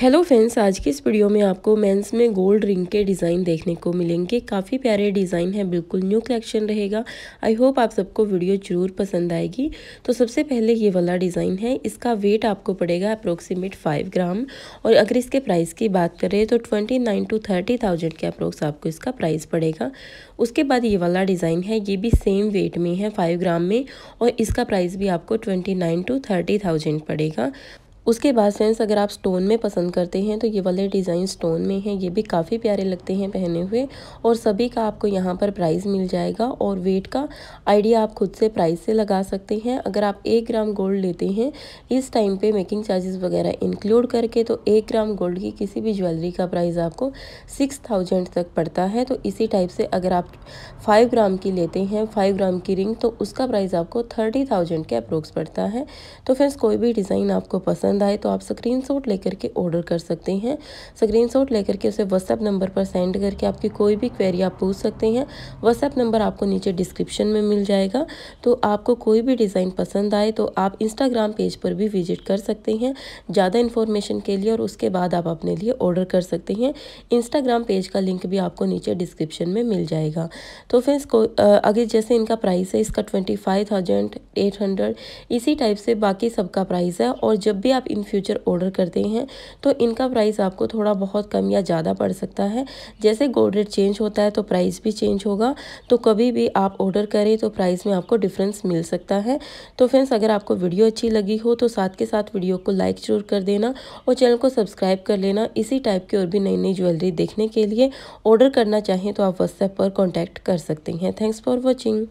hello friends आज की इस वीडियो में आपको मेंस में गोल्ड रिंग के डिज़ाइन देखने को मिलेंगे काफ़ी प्यारे डिज़ाइन है बिल्कुल न्यू कलेक्शन रहेगा आई होप आप सबको वीडियो ज़रूर पसंद आएगी तो सबसे पहले ये वाला डिज़ाइन है इसका वेट आपको पड़ेगा अप्रोक्सीमेट फाइव ग्राम और अगर इसके प्राइस की बात करें तो twenty nine two thirty thousand के अप्रोक्स आपको इसका प्राइस पड़ेगा उसके बाद ये वाला डिज़ाइन है ये भी सेम वेट में है फाइव ग्राम में और इसका प्राइस भी आपको twenty nine two thirty thousand पड़ेगा उसके बाद फ्रेंड्स अगर आप स्टोन में पसंद करते हैं तो ये वाले डिज़ाइन स्टोन में हैं ये भी काफ़ी प्यारे लगते हैं पहने हुए और सभी का आपको यहाँ पर प्राइस मिल जाएगा और वेट का आइडिया आप खुद से प्राइस से लगा सकते हैं अगर आप एक ग्राम गोल्ड लेते हैं इस टाइम पे मेकिंग चार्जेस वगैरह इंक्लूड करके तो एक ग्राम गोल्ड की किसी भी ज्वेलरी का प्राइस आपको सिक्स थाउजेंड तक पड़ता है तो इसी टाइप से अगर आप फाइव ग्राम की लेते हैं फाइव ग्राम की रिंग तो उसका प्राइस आपको थर्टी थाउजेंड के अप्रोक्स पड़ता है तो फ्रेंड्स कोई भी डिज़ाइन आपको पसंद पसंद आए तो आप स्क्रीनशॉट लेकर के ऑर्डर कर सकते हैं स्क्रीनशॉट लेकर के उसे व्हाट्सएप नंबर पर सेंड करके आपकी कोई भी क्वेरी आप पूछ सकते हैं व्हाट्सएप नंबर आपको नीचे डिस्क्रिप्शन में मिल जाएगा तो आपको कोई भी डिज़ाइन पसंद आए तो आप इंस्टाग्राम पेज पर भी विजिट कर सकते हैं ज़्यादा इन्फॉर्मेशन के लिए और उसके बाद आप अपने लिए ऑर्डर कर सकते हैं इंस्टाग्राम पेज का लिंक भी आपको नीचे डिस्क्रिप्शन में मिल जाएगा तो फ्रेंड्स को अगर जैसे इनका प्राइस है इसका twenty five thousand eight hundred इसी टाइप से बाकी सबका प्राइस है और जब भी आप आप इन फ्यूचर ऑर्डर करते हैं तो इनका प्राइस आपको थोड़ा बहुत कम या ज़्यादा पड़ सकता है जैसे गोल्ड रेट चेंज होता है तो प्राइस भी चेंज होगा तो कभी भी आप ऑर्डर करें तो प्राइस में आपको डिफरेंस मिल सकता है तो फ्रेंड्स अगर आपको वीडियो अच्छी लगी हो तो साथ के साथ वीडियो को लाइक जरूर कर देना और चैनल को सब्सक्राइब कर लेना इसी टाइप की और भी नई नई ज्वेलरी देखने के लिए ऑर्डर करना चाहें तो आप व्हाट्सएप पर कॉन्टैक्ट कर सकते हैं थैंक्स फॉर वॉचिंग